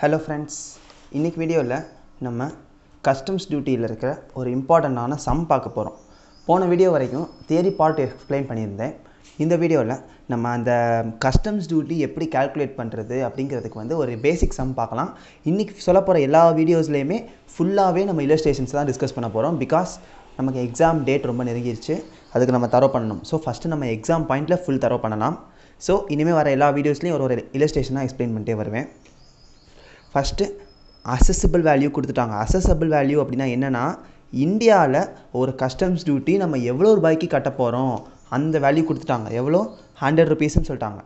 hello friends இன்றைக்கி வீடியோவில் நம்ம கஸ்டம்ஸ் டியூட்டியில் இருக்கிற ஒரு இம்பார்ட்டண்ட்டான சம் பார்க்க போகிறோம் போன வீடியோ வரைக்கும் தேரி பார்ட் எக்ஸ்பிளைன் பண்ணியிருந்தேன் இந்த வீடியோவில் நம்ம அந்த கஸ்டம்ஸ் டியூட்டி எப்படி கால்குலேட் பண்ணுறது அப்படிங்கிறதுக்கு வந்து ஒரு பேசிக் சம் பார்க்கலாம் இன்றைக்கி சொல்ல போகிற எல்லா வீடியோஸ்லேயுமே ஃபுல்லாகவே நம்ம இல்லஸ்ட்ரேஷன்ஸ் தான் டிஸ்கஸ் பண்ண போகிறோம் பிகாஸ் நமக்கு எக்ஸாம் டேட் ரொம்ப நெருங்கிடுச்சு அதுக்கு நம்ம தரோ பண்ணணும் ஸோ ஃபஸ்ட்டு நம்ம எக்ஸாம் பாயிண்ட்டில் ஃபுல் தரோ பண்ணலாம் ஸோ இனிமேல் வர எல்லா வீடியோஸ்லேயும் ஒரு ஒரு இல்லஸ்ட்ரேஷனாக எக்ஸ்பிளைன் பண்ணிட்டே வருவேன் ஃபஸ்ட்டு அசஸபிள் வேல்யூ கொடுத்துட்டாங்க அசஸபிள் வேல்யூ அப்படின்னா என்னென்னா இந்தியாவில் ஒரு கஸ்டம்ஸ் டியூட்டி நம்ம எவ்வளோ ரூபாய்க்கு கட்ட போகிறோம் அந்த வேல்யூ கொடுத்துட்டாங்க எவ்வளோ ஹண்ட்ரட் ருபீஸ்னு சொல்லிட்டாங்க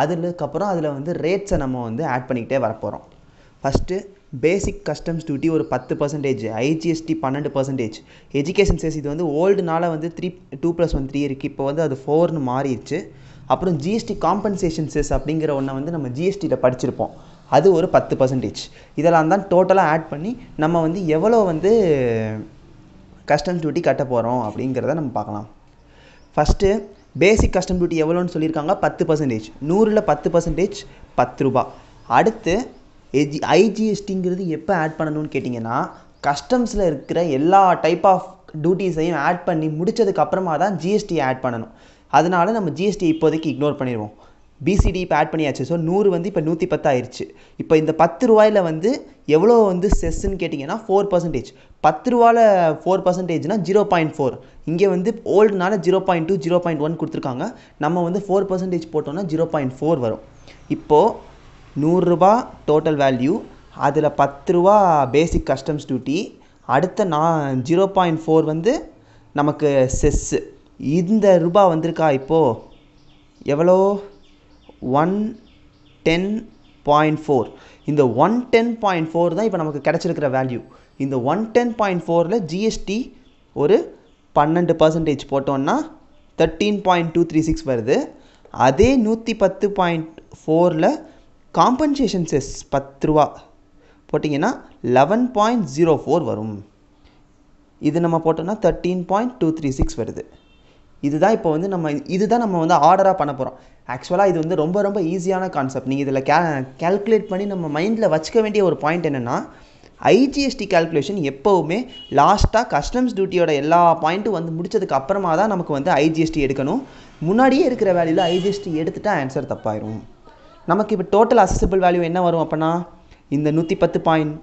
அதுக்கப்புறம் அதில் வந்து ரேட்ஸை நம்ம வந்து ஆட் பண்ணிக்கிட்டே வரப்போகிறோம் ஃபஸ்ட்டு பேசிக் கஸ்டம்ஸ் டியூட்டி ஒரு பத்து பர்சன்டேஜ் ஐஜிஎஸ்டி பன்னெண்டு பர்சன்டேஜ் எஜுகேஷன் சேஸ் இது வந்து ஓல்டுனால வந்து three two plus one three இருக்குது இப்போ வந்து அது ஃபோர்னு மாறிடுச்சு அப்புறம் ஜிஎஸ்டி காம்பன்சேஷன் செஸ் அப்படிங்கிற ஒன்றை வந்து நம்ம ஜிஎஸ்டியில் படிச்சிருப்போம் அது ஒரு பத்து பர்சன்டேஜ் இதெல்லாம் தான் டோட்டலாக ஆட் பண்ணி நம்ம வந்து எவ்வளோ வந்து கஸ்டம் டியூட்டி கட்ட போகிறோம் அப்படிங்கிறத நம்ம பார்க்கலாம் ஃபஸ்ட்டு பேசிக் கஸ்டம் டியூட்டி எவ்வளோன்னு சொல்லியிருக்காங்க பத்து பர்சன்டேஜ் நூறில் பத்து பர்சன்டேஜ் பத்து ரூபா அடுத்து எஜி ஐஜிஎஸ்டிங்கிறது எப்போ ஆட் பண்ணணும்னு கேட்டிங்கன்னா கஸ்டம்ஸில் இருக்கிற எல்லா டைப் ஆஃப் டியூட்டிஸையும் ஆட் பண்ணி முடித்ததுக்கு அப்புறமா தான் ஜிஎஸ்டி ஆட் பண்ணணும் அதனால நம்ம ஜிஎஸ்டி இப்போதைக்கு இக்னோர் பண்ணிடுவோம் பிசிடி இப்போ ஆட் பண்ணியாச்சு ஸோ நூறு வந்து இப்போ நூற்றி பத்தாயிருச்சு இப்போ இந்த பத்து ரூபாயில் வந்து எவ்வளோ வந்து செஸ்ன்னு கேட்டிங்கன்னா ஃபோர் பர்சன்டேஜ் பத்து ரூபாவில் ஃபோர் பர்சன்டேஜ்னால் ஜீரோ பாயிண்ட் ஃபோர் இங்கே வந்து ஓல்டுனால zero point two zero point one கொடுத்துருக்காங்க நம்ம வந்து ஃபோர் பர்சன்டேஜ் போட்டோம்னா ஜீரோ பாயிண்ட் ஃபோர் வரும் இப்போது நூறுரூபா டோட்டல் வேல்யூ அதில் பத்து ரூபா பேசிக் கஸ்டம்ஸ் டியூட்டி அடுத்த நான் ஜீரோ பாயிண்ட் ஃபோர் வந்து நமக்கு செஸ்ஸு இந்த ரூபா வந்திருக்கா இப்போது எவ்வளோ ஒன் டென் பாயிண்ட் ஃபோர் இந்த ஒன் டென் பாயிண்ட் ஃபோர் தான் இப்போ நமக்கு கிடச்சிருக்கிற வேல்யூ இந்த ஒன் டென் பாயிண்ட் ஃபோரில் ஜிஎஸ்டி ஒரு பன்னெண்டு பர்சன்டேஜ் போட்டோன்னா thirteen point two three six வருது அதே நூற்றி பத்து பாயிண்ட் ஃபோரில் காம்பன்சேஷன் செஸ் பத்து ரூபா போட்டிங்கன்னா லெவன் பாயிண்ட் ஜீரோ ஃபோர் வரும் இது நம்ம போட்டோம்னா thirteen point two three six வருது இதுதான் இப்போ வந்து நம்ம இதுதான் நம்ம வந்து ஆர்டராக பண்ண போகிறோம் ஆக்சுவலாக இது வந்து ரொம்ப ரொம்ப ஈஸியான கான்செப்ட் நீங்கள் இதில் கே கேல்குலேட் பண்ணி நம்ம மைண்டில் வச்சுக்க வேண்டிய ஒரு பாயிண்ட் என்னென்னா ஐஜிஎஸ்டி கேல்குலேஷன் எப்போவுமே லாஸ்ட்டாக கஸ்டம்ஸ் டியூட்டியோட எல்லா பாயிண்ட்டும் வந்து முடித்ததுக்கு அப்புறமா தான் நமக்கு வந்து ஐஜிஎஸ்டி எடுக்கணும் முன்னாடியே இருக்கிற வேல்யூவில் ஐஜிஎஸ்டி எடுத்துட்டா ஆன்சர் தப்பாயிரும் நமக்கு இப்போ டோட்டல் அசசிபிள் வேல்யூ என்ன வரும் அப்படின்னா இந்த நூற்றி பத்து point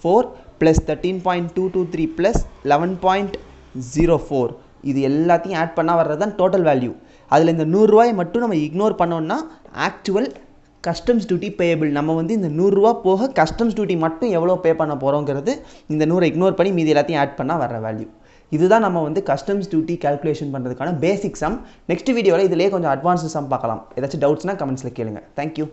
four plus thirteen point two two three plus eleven point zero four இது எல்லாத்தையும் ஆட் பண்ணால் வர்றது தான் டோட்டல் வேல்யூ அதில் இந்த நூறுரூவாயை மட்டும் நம்ம இக்னோர் பண்ணோன்னா ஆக்சுவல் கஸ்டம்ஸ் டியூட்டி பேபிள் நம்ம வந்து இந்த நூறுரூவா போக கஸ்டம்ஸ் டியூட்டி மட்டும் எவ்வளோ பே பண்ண போகிறோங்கிறது இந்த நூறை இக்னோர் பண்ணி மீதி எல்லாத்தையும் ஆட் பண்ணால் வர வேல்யூ இதுதான் நம்ம வந்து கஸ்டம்ஸ் டியூட்டி கால்குலேஷன் பண்ணுறதுக்கான பேசிக் சம் நெக்ஸ்ட் வீடியோவில் இதிலே கொஞ்சம் அட்வான்ஸ் சம் பார்க்கலாம் ஏதாச்சும் டவுட்ஸ்னால் கமெண்ட்ஸில் கேளுங்க தேங்க்யூ